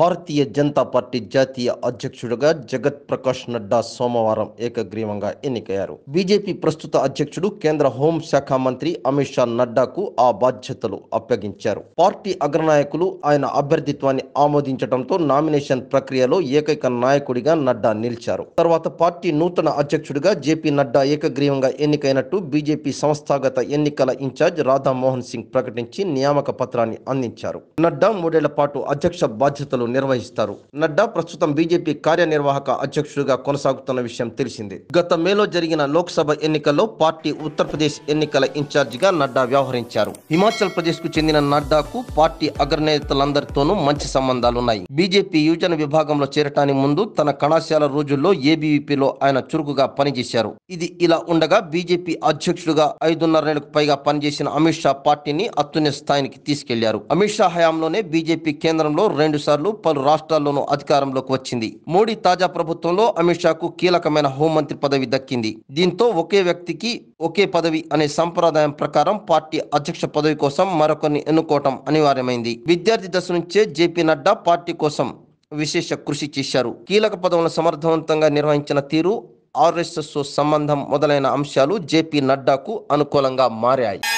భారతీయ Janata party జాతీయ అధ్యక్షుడుగా జగత్ ప్రకాష్ నడ్డా సోమవారం ఏకగ్రీవంగా ఎన్నికయ్యారు బీజేపీ ప్రస్తుత అధ్యక్షుడు కేంద్ర హోంశాఖ మంత్రి అమిత్ షా నడ్డాకు ఆ బాధ్యతలు అప్పగించారు పార్టీ అగ్రనాయకులు ఆయన అభ్యర్థిత్వాన్ని ఆమోదించడంతో నామినేషన్ ప్రక్రియలో ఏకైక నాయకుడిగా నడ్డా నిలిచారు తర్వాత పార్టీ నూతన అధ్యక్షుడిగా జేపీ నడ్డా ఏకగ్రీవంగా ఎన్నికైనట్టు బీజేపీ సంస్థాగత ఎన్నికల ఇన్ఛార్జ్ రాధామోహన్ సింగ్ ప్రకటించి నియామక పత్రాన్ని అందించారు నడ్డా మూడేళ్ల పాటు అధ్యక్ష బాధ్యతలు నిర్వహిస్తారు నడ్డా ప్రస్తుతం బీజేపీ కార్యనిర్వాహక అధ్యక్షుడిగా కొనసాగుతున్న విషయం తెలిసిందే గత మేలో జరిగిన లోక్సభ ఎన్నికల్లో పార్టీ ఉత్తరప్రదేశ్ ఎన్నికల ఇన్ఛార్జిగా నడ్డా వ్యవహరించారు హిమాచల్ ప్రదేశ్ కు చెందిన నడ్డాకు పార్టీ అగ్రనేతలందరితోనూ మంచి సంబంధాలున్నాయి బీజేపీ యువజన విభాగంలో చేరటానికి ముందు తన కళాశాల రోజుల్లో ఏబీవీపీలో ఆయన చురుకుగా పనిచేశారు ఇది ఇలా ఉండగా బీజేపీ అధ్యక్షుడుగా ఐదున్నర నెలకు పైగా పనిచేసిన అమిత్ షా పార్టీని అత్యున్నత స్థాయికి తీసుకెళ్లారు అమిత్ షా హయాంలోనే బీజేపీ కేంద్రంలో రెండు సార్లు పలు రాష్ట్రాల్లోనూ అధికారంలోకి వచ్చింది మోడీ తాజా ప్రభుత్వంలో అమిత్ షాకు కీలకమైన హోంమంత్రి పదవి దక్కింది దీంతో ఒకే వ్యక్తికి ఒకే పదవి అనే సంప్రదాయం ప్రకారం పార్టీ అధ్యక్ష పదవి కోసం మరొకరిని ఎన్నుకోవటం అనివార్యమైంది విద్యార్థి దశ నుంచే జేపీ నడ్డా పార్టీ కోసం విశేష కృషి చేశారు కీలక పదవులను సమర్థవంతంగా నిర్వహించిన తీరు ఆర్ఎస్ఎస్ సంబంధం మొదలైన అంశాలు జేపీ నడ్డాకు అనుకూలంగా మారాయి